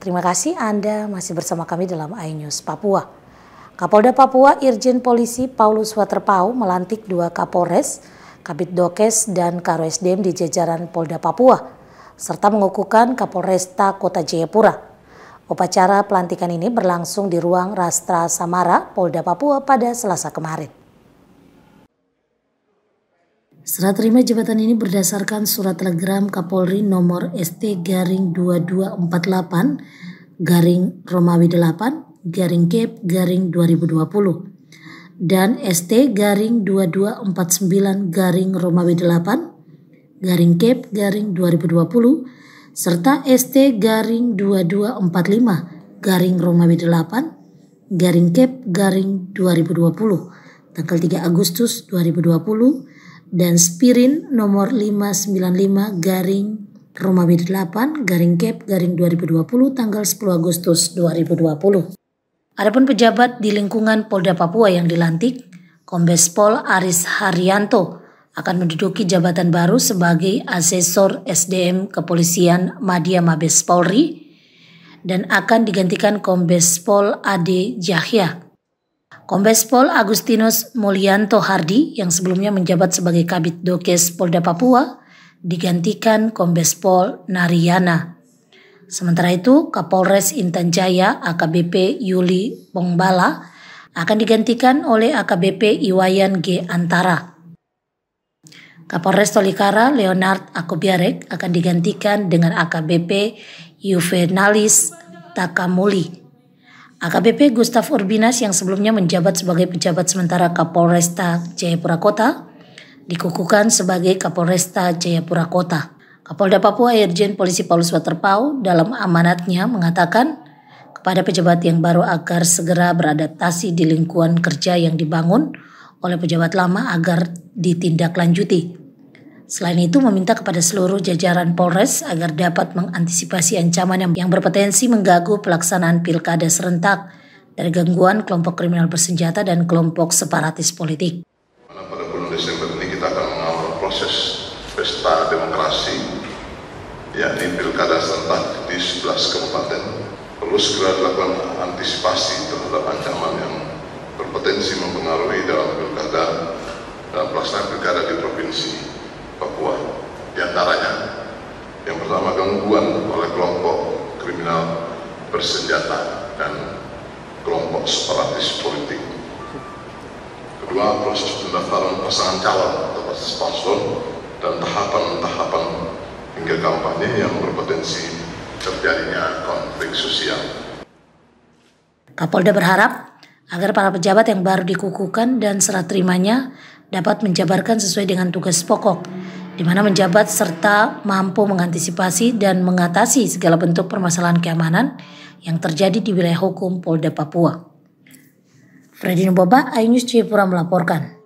Terima kasih Anda masih bersama kami dalam iNews Papua. Kapolda Papua Irjen Polisi Paulus Waterpau melantik dua Kapolres, Kabit Dokes dan Karoesdem di jajaran Polda Papua, serta mengukuhkan Kapolresta Kota Jayapura. Upacara pelantikan ini berlangsung di ruang Rastra Samara, Polda Papua pada Selasa kemarin. Serah terima jabatan ini berdasarkan surat telegram Kapolri nomor ST garing 2248 garing Romawi 8 garing Kep garing 2020 dan ST garing 2249 garing Romawi 8 garing Kep garing 2020 serta ST garing 2245 garing Romawi 8 garing Kep garing 2020 tanggal 3 Agustus 2020 dan Spirin nomor 595 garing Romawi 8 garing Cap garing 2020 tanggal 10 Agustus 2020. Adapun pejabat di lingkungan Polda Papua yang dilantik, Kombes Pol Aris Haryanto akan menduduki jabatan baru sebagai asesor SDM Kepolisian Madya Mabes Polri dan akan digantikan Kombes Pol Ade Jahya Kombes Pol Agustinus Mulyanto Hardi yang sebelumnya menjabat sebagai Kabit Dokes Polda Papua digantikan Kombes Pol Nariana. Sementara itu, Kapolres Intan Jaya AKBP Yuli Pongbala akan digantikan oleh AKBP Iwayan G. Antara. Kapolres Tolikara Leonard Akobiarek akan digantikan dengan AKBP Juvenalis Takamuli. AKBP Gustaf Urbinas yang sebelumnya menjabat sebagai pejabat sementara Kapolresta Jayapura Kota dikukuhkan sebagai Kapolresta Jayapura Kota. Kapolda Papua Irjen Polisi Paulus Waterpau dalam amanatnya mengatakan kepada pejabat yang baru agar segera beradaptasi di lingkungan kerja yang dibangun oleh pejabat lama agar ditindaklanjuti. Selain itu, meminta kepada seluruh jajaran Polres agar dapat mengantisipasi ancaman yang, yang berpotensi mengganggu pelaksanaan pilkada serentak dari gangguan kelompok kriminal bersenjata dan kelompok separatis politik. Pada bulan Desember ini kita akan mengawal proses pesta demokrasi, yakni pilkada serentak di 11 kabupaten. Perlu segera dilakukan antisipasi terhadap ancaman yang berpotensi mempengaruhi dalam pilkada dan pelaksanaan pilkada di provinsi. bersenjata dan kelompok separatis politik. Kedua, proses pendaftaran pasangan calon atau paslon dan tahapan-tahapan hingga kampanye yang berpotensi terjadinya konflik sosial. Kapolda berharap agar para pejabat yang baru dikukuhkan dan serah terimanya dapat menjabarkan sesuai dengan tugas pokok, di mana menjabat serta mampu mengantisipasi dan mengatasi segala bentuk permasalahan keamanan, yang terjadi di wilayah hukum Polda Papua. Freddy Nubaba, iNews Cipura melaporkan.